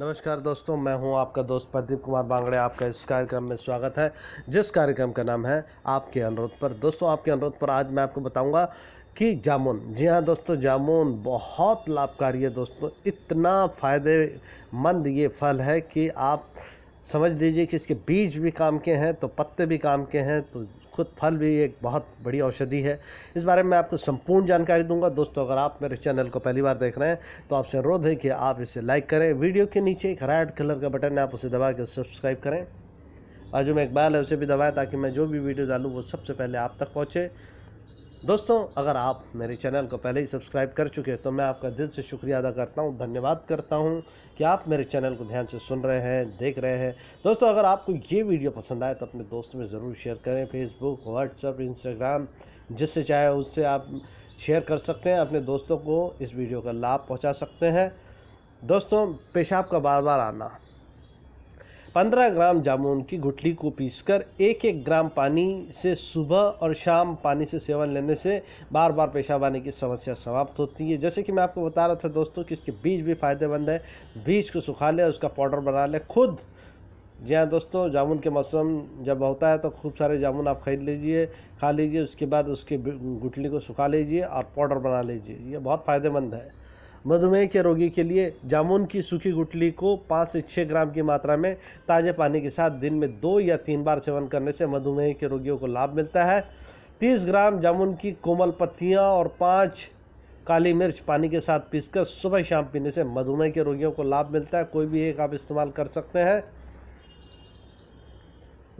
नमस्कार दोस्तों मैं हूं आपका दोस्त प्रदीप कुमार बांगड़े आपका इस कार्यक्रम में स्वागत है जिस कार्यक्रम का नाम है आपके अनुरोध पर दोस्तों आपके अनुरोध पर आज मैं आपको बताऊंगा कि जामुन जी हाँ दोस्तों जामुन बहुत लाभकारी है दोस्तों इतना फ़ायदेमंद ये फल है कि आप समझ लीजिए कि इसके बीज भी काम के हैं तो पत्ते भी काम के हैं तो खुद फल भी एक बहुत बड़ी औषधि है इस बारे में आपको संपूर्ण जानकारी दूंगा दोस्तों अगर आप मेरे चैनल को पहली बार देख रहे हैं तो आपसे अनुरोध है कि आप इसे लाइक करें वीडियो के नीचे एक रेड कलर का बटन है आप उसे दबा के सब्सक्राइब करें और जो मैं बैल है उसे भी दबाएं ताकि मैं जो भी वीडियो डालूँ वो सबसे पहले आप तक पहुँचे दोस्तों अगर आप मेरे चैनल को पहले ही सब्सक्राइब कर चुके हैं तो मैं आपका दिल से शुक्रिया अदा करता हूं धन्यवाद करता हूं कि आप मेरे चैनल को ध्यान से सुन रहे हैं देख रहे हैं दोस्तों अगर आपको ये वीडियो पसंद आए तो अपने दोस्तों में ज़रूर शेयर करें फेसबुक व्हाट्सअप इंस्टाग्राम जिससे चाहे उससे आप शेयर कर सकते हैं अपने दोस्तों को इस वीडियो का लाभ पहुँचा सकते हैं दोस्तों पेशाब का बार बार आना पंद्रह ग्राम जामुन की गुठली को पीसकर एक एक ग्राम पानी से सुबह और शाम पानी से सेवन लेने से बार बार पेशाब आने की समस्या समाप्त होती है जैसे कि मैं आपको बता रहा था दोस्तों कि इसके बीज भी फ़ायदेमंद है बीज को सुखा ले उसका पाउडर बना ले खुद जी हाँ दोस्तों जामुन के मौसम जब होता है तो खूब सारे जामुन आप खरीद लीजिए खा लीजिए उसके बाद उसके गुठली को सुखा लीजिए और पाउडर बना लीजिए ये बहुत फ़ायदेमंद है मधुमेह के रोगी के लिए जामुन की सूखी गुठली को पाँच से छः ग्राम की मात्रा में ताज़े पानी के साथ दिन में दो या तीन बार सेवन करने से मधुमेह के रोगियों को लाभ मिलता है तीस ग्राम जामुन की कोमल पत्तियाँ और पाँच काली मिर्च पानी के साथ पीसकर सुबह शाम पीने से मधुमेह के रोगियों को लाभ मिलता है कोई भी एक आप इस्तेमाल कर सकते हैं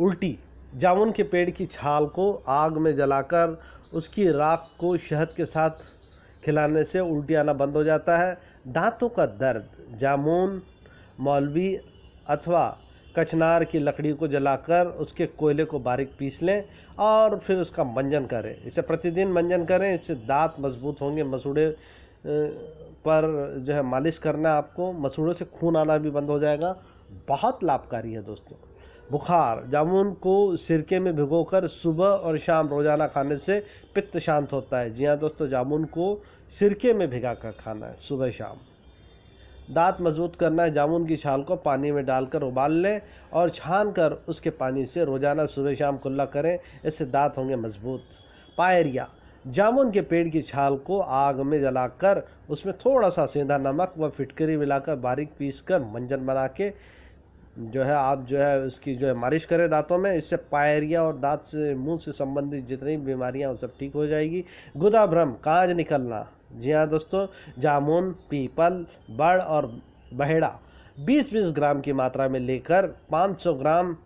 उल्टी जामुन के पेड़ की छाल को आग में जलाकर उसकी राख को शहद के साथ खिलाने से उल्टी आना बंद हो जाता है दांतों का दर्द जामुन मौलवी अथवा कचनार की लकड़ी को जलाकर उसके कोयले को बारीक पीस लें और फिर उसका मंजन करें इसे प्रतिदिन मंजन करें इससे दांत मजबूत होंगे मसूड़े पर जो है मालिश करना आपको मसूड़ों से खून आना भी बंद हो जाएगा बहुत लाभकारी है दोस्तों बुखार जामुन को सिरके में भिगोकर सुबह और शाम रोज़ाना खाने से पित्त शांत होता है जी हाँ दोस्तों जामुन को सिरके में भिगा कर खाना है सुबह शाम दांत मजबूत करना है जामुन की छाल को पानी में डालकर उबाल लें और छान कर उसके पानी से रोज़ाना सुबह शाम खुला करें इससे दांत होंगे मजबूत पायरिया जामुन के पेड़ की छाल को आग में जलाकर उसमें थोड़ा सा सेंधा नमक व फिटकरी मिलाकर बारीक पीस कर मंजन बना के जो है आप जो है उसकी जो है मालिश करें दांतों में इससे पायरिया और दांत से मुंह से संबंधित जितनी बीमारियां वो सब ठीक हो जाएगी गुदा भ्रम काज निकलना जी हाँ दोस्तों जामुन पीपल बड़ और बहेड़ा 20-20 ग्राम की मात्रा में लेकर 500 ग्राम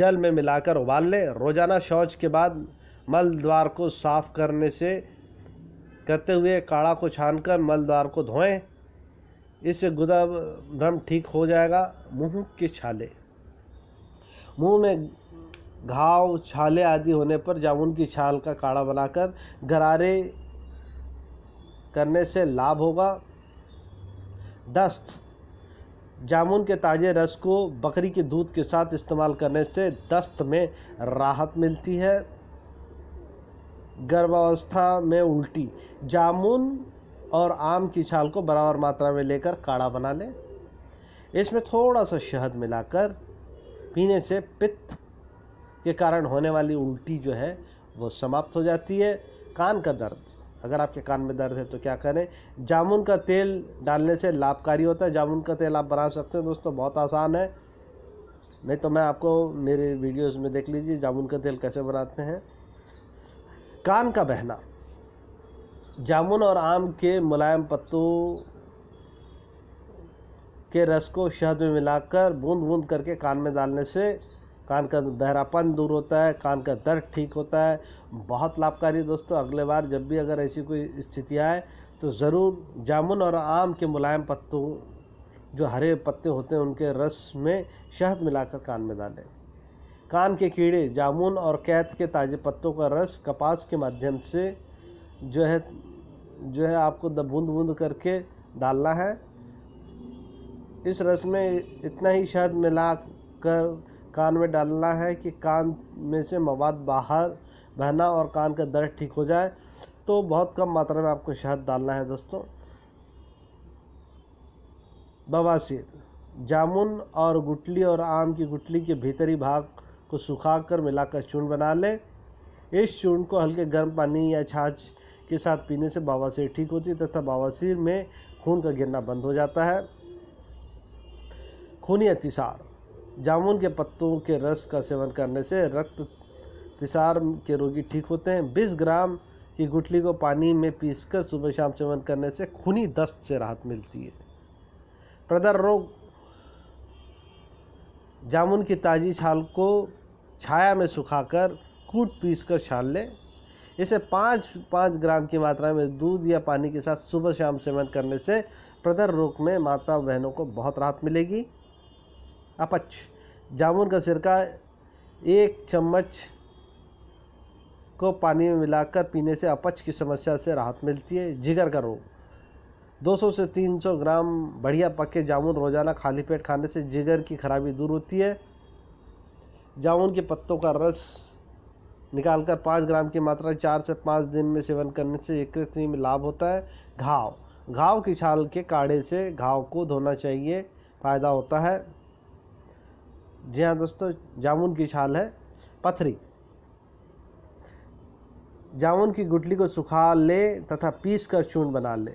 जल में मिलाकर उबाल लें रोजाना शौच के बाद मल द्वार को साफ करने से करते हुए काढ़ा को छानकर मल द्वार को धोएं इससे गुदा भ्रम ठीक हो जाएगा मुंह के छाले मुंह में घाव छाले आदि होने पर जामुन की छाल का काढ़ा बनाकर गरारे करने से लाभ होगा दस्त जामुन के ताजे रस को बकरी के दूध के साथ इस्तेमाल करने से दस्त में राहत मिलती है गर्भावस्था में उल्टी जामुन और आम की छाल को बराबर मात्रा में लेकर काढ़ा बना लें इसमें थोड़ा सा शहद मिलाकर पीने से पित्त के कारण होने वाली उल्टी जो है वो समाप्त हो जाती है कान का दर्द अगर आपके कान में दर्द है तो क्या करें जामुन का तेल डालने से लाभकारी होता है जामुन का तेल आप बना सकते हैं दोस्तों बहुत आसान है नहीं तो मैं आपको मेरे वीडियोस में देख लीजिए जामुन का तेल कैसे बनाते हैं कान का बहना जामुन और आम के मुलायम पत्तों के रस को शहद में मिलाकर बूंद बूंद करके कान में डालने से कान का बहरापन दूर होता है कान का दर्द ठीक होता है बहुत लाभकारी दोस्तों अगले बार जब भी अगर ऐसी कोई स्थिति आए तो ज़रूर जामुन और आम के मुलायम पत्तों जो हरे पत्ते होते हैं उनके रस में शहद मिलाकर कान में डालें कान के कीड़े जामुन और कैद के ताजे पत्तों का रस कपास के माध्यम से जो है जो है आपको बूंद बूंद करके डालना है इस रस में इतना ही शहद मिला कर कान में डालना है कि कान में से मवाद बाहर बहना और कान का दर्द ठीक हो जाए तो बहुत कम मात्रा में आपको शहद डालना है दोस्तों बवासीर जामुन और गुटली और आम की गुटली के भीतरी भाग को सुखाकर मिलाकर चूर्ण बना लें इस चूर्ण को हल्के गर्म पानी या छाछ के साथ पीने से बवासीर ठीक होती है तथा बवासीर में खून का गिरना बंद हो जाता है खूनी अतिसार जामुन के पत्तों के रस का सेवन करने से रक्त तिसार के रोगी ठीक होते हैं 20 ग्राम की गुठली को पानी में पीसकर सुबह शाम सेवन करने से खूनी दस्त से राहत मिलती है प्रदर रोग जामुन की ताज़ी छाल को छाया में सुखाकर कूट पीस कर छान लें इसे पाँच पाँच ग्राम की मात्रा में दूध या पानी के साथ सुबह शाम सेवन करने से प्रदर रोग में माता बहनों को बहुत राहत मिलेगी अपच जामुन का सिरका एक चम्मच को पानी में मिलाकर पीने से अपच की समस्या से राहत मिलती है जिगर का रोग 200 से 300 ग्राम बढ़िया पके जामुन रोज़ाना खाली पेट खाने से जिगर की खराबी दूर होती है जामुन के पत्तों का रस निकालकर पाँच ग्राम की मात्रा चार से पाँच दिन में सेवन करने से यकृत में लाभ होता है घाव घाव की छाल के काढ़े से घाव को धोना चाहिए फ़ायदा होता है जी हाँ दोस्तों जामुन की छाल है पथरी जामुन की गुटली को सुखा ले तथा पीस कर चूर्ण बना ले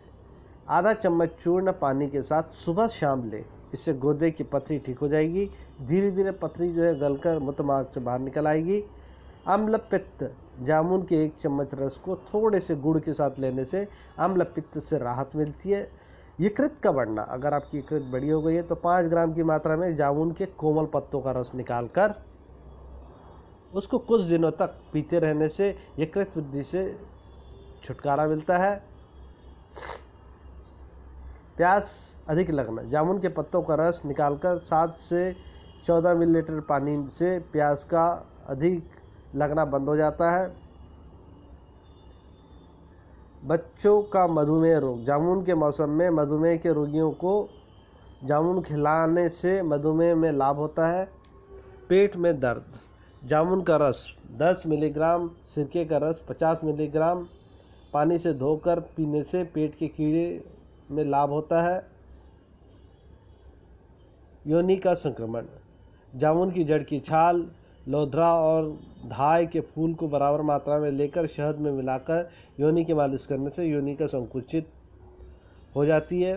आधा चम्मच चूर्ण पानी के साथ सुबह शाम ले इससे गोदे की पथरी ठीक हो जाएगी धीरे धीरे पथरी जो है गलकर मुतमाग से बाहर निकल आएगी पित्त जामुन के एक चम्मच रस को थोड़े से गुड़ के साथ लेने से पित्त से राहत मिलती है यकृत का बढ़ना अगर आपकी यकृत बड़ी हो गई है तो पाँच ग्राम की मात्रा में जामुन के कोमल पत्तों का रस निकाल कर उसको कुछ दिनों तक पीते रहने से यकृत वृद्धि से छुटकारा मिलता है प्यास अधिक लगना जामुन के पत्तों का रस निकालकर सात से चौदह मिलीलीटर पानी से प्यास का अधिक लगना बंद हो जाता है बच्चों का मधुमेह रोग जामुन के मौसम में मधुमेह के रोगियों को जामुन खिलाने से मधुमेह में लाभ होता है पेट में दर्द जामुन का रस 10 मिलीग्राम सिरके का रस 50 मिलीग्राम पानी से धोकर पीने से पेट के कीड़े में लाभ होता है योनि का संक्रमण जामुन की जड़ की छाल लोधरा और धाय के फूल को बराबर मात्रा में लेकर शहद में मिलाकर योनि की मालिश करने से योनि का संकुचित हो जाती है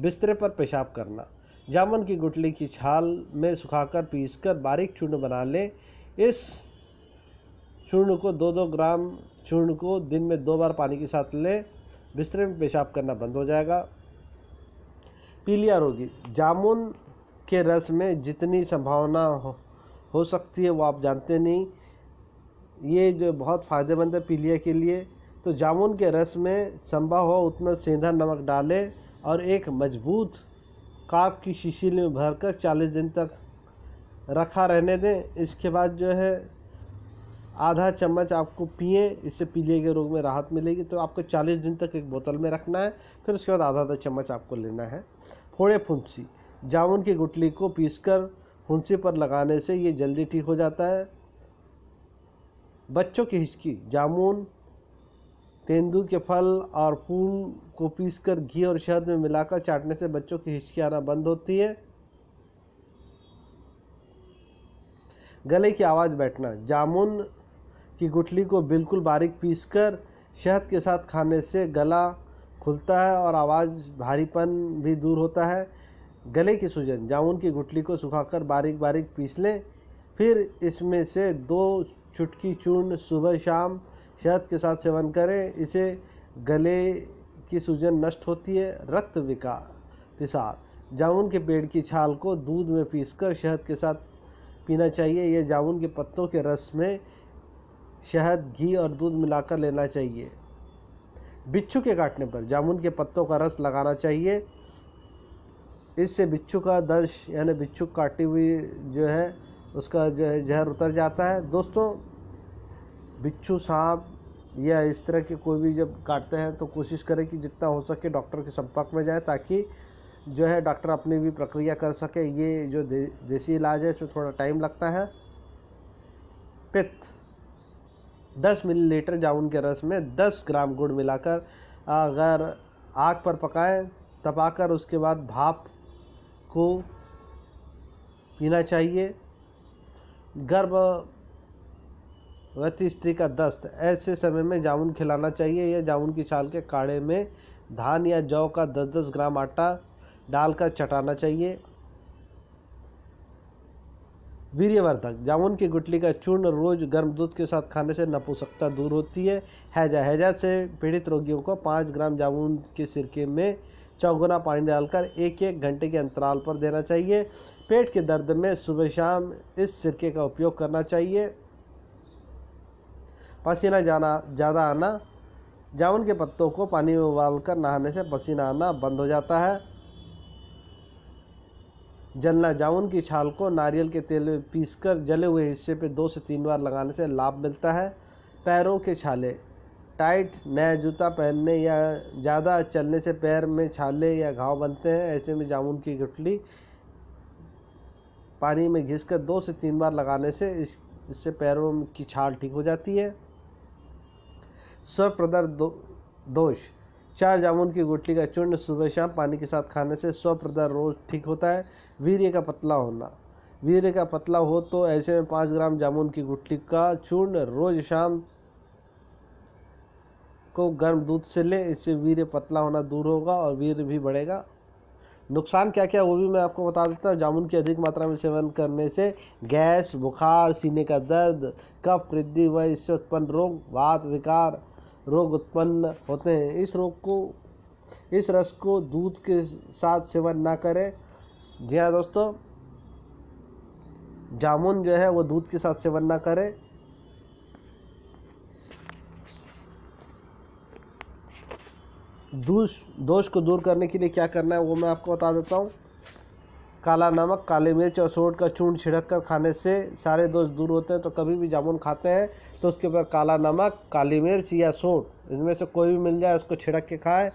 बिस्तरे पर पेशाब करना जामुन की गुटली की छाल में सुखाकर पीसकर बारीक चूर्ण बना लें इस चूर्ण को दो दो ग्राम चूर्ण को दिन में दो बार पानी के साथ लें बिस्तरे में पेशाब करना बंद हो जाएगा पीलिया रोगी जामुन के रस में जितनी संभावना हो हो सकती है वो आप जानते नहीं ये जो बहुत फ़ायदेमंद है पीलिया के लिए तो जामुन के रस में संभव हो उतना सेंधा नमक डालें और एक मजबूत काप की शीशी में भरकर 40 दिन तक रखा रहने दें इसके बाद जो है आधा चम्मच आपको पिए इससे पीलिया के रोग में राहत मिलेगी तो आपको 40 दिन तक एक बोतल में रखना है फिर उसके बाद आधा आधा चम्मच आपको लेना है फोड़े फुंसी जामुन की गुटली को पीसकर फुंसी पर लगाने से ये जल्दी ठीक हो जाता है बच्चों की हिचकी जामुन तेंदू के फल और फूल को पीसकर घी और शहद में मिलाकर चाटने से बच्चों की हिचकी आना बंद होती है गले की आवाज़ बैठना जामुन की गुठली को बिल्कुल बारीक पीसकर शहद के साथ खाने से गला खुलता है और आवाज़ भारीपन भी दूर होता है गले की सूजन जामुन की गुठली को सुखाकर बारीक बारीक पीस लें फिर इसमें से दो चुटकी चूर्ण सुबह शाम शहद के साथ सेवन करें इसे गले की सूजन नष्ट होती है रक्त विकार जामुन के पेड़ की छाल को दूध में पीसकर शहद के साथ पीना चाहिए यह जामुन के पत्तों के रस में शहद घी और दूध मिलाकर लेना चाहिए बिच्छू के काटने पर जामुन के पत्तों का रस लगाना चाहिए इससे बिच्छू का दंश यानी बिच्छू काटी हुई जो है उसका जो है जहर उतर जाता है दोस्तों बिच्छू सांप या इस तरह के कोई भी जब काटते हैं तो कोशिश करें कि जितना हो सके डॉक्टर के संपर्क में जाए ताकि जो है डॉक्टर अपनी भी प्रक्रिया कर सके ये जो दे, देसी इलाज है इसमें थोड़ा टाइम लगता है पित्त 10 मिलीलीटर जामुन के रस में 10 ग्राम गुड़ मिलाकर अगर आग पर पकाएं तपाकर उसके बाद भाप को पीना चाहिए गर्भवती स्त्री का दस्त ऐसे समय में जामुन खिलाना चाहिए या जामुन की छाल के काढ़े में धान या जौ का दस दस ग्राम आटा डालकर चटाना चाहिए वीर्यवर्धक जामुन की गुटली का चूर्ण रोज गर्म दूध के साथ खाने से नपुसकता दूर होती है हैजा हैजा से पीड़ित रोगियों को पाँच ग्राम जामुन के सिरके में चौगुना पानी डालकर एक एक घंटे के अंतराल पर देना चाहिए पेट के दर्द में सुबह शाम इस सिरके का उपयोग करना चाहिए पसीना जाना ज़्यादा आना जामुन के पत्तों को पानी में उबालकर नहाने से पसीना आना बंद हो जाता है जलना जामुन की छाल को नारियल के तेल में पीसकर जले हुए हिस्से पर दो से तीन बार लगाने से लाभ मिलता है पैरों के छाले टाइट नया जूता पहनने या ज़्यादा चलने से पैर में छाले या घाव बनते हैं ऐसे में जामुन की गुठली पानी में घिस कर दो से तीन बार लगाने से इस इससे पैरों की छाल ठीक हो जाती है स्वप्रदर दो, दोष चार जामुन की गुठली का चूर्ण सुबह शाम पानी के साथ खाने से स्वप्रदर रोग ठीक होता है वीर्य का पतला होना वीर्य का पतला हो तो ऐसे में पाँच ग्राम जामुन की गुठली का चूर्ण रोज शाम को गर्म दूध से लें इससे वीर पतला होना दूर होगा और वीर भी बढ़ेगा नुकसान क्या क्या वो भी मैं आपको बता देता हूँ जामुन की अधिक मात्रा में सेवन करने से गैस बुखार सीने का दर्द कफ वृद्धि व इससे उत्पन्न रोग वात विकार रोग उत्पन्न होते हैं इस रोग को इस रस को दूध के साथ सेवन ना करें जी हाँ दोस्तों जामुन जो है वो दूध के साथ सेवन ना करें दोष दोष को दूर करने के लिए क्या करना है वो मैं आपको बता देता हूँ काला नमक काली मिर्च और सोट का चूर्ण छिड़क कर खाने से सारे दोष दूर होते हैं तो कभी भी जामुन खाते हैं तो उसके ऊपर काला नमक काली मिर्च या सोट इनमें से कोई भी मिल जाए उसको छिड़क के खाएं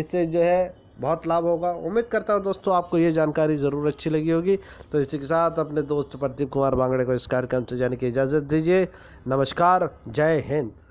इससे जो है बहुत लाभ होगा उम्मीद करता हूँ दोस्तों आपको ये जानकारी ज़रूर अच्छी लगी होगी तो इसी के साथ अपने दोस्त प्रदीप कुमार बांगड़े को इस कार्यक्रम से जाने की इजाज़त दीजिए नमस्कार जय हिंद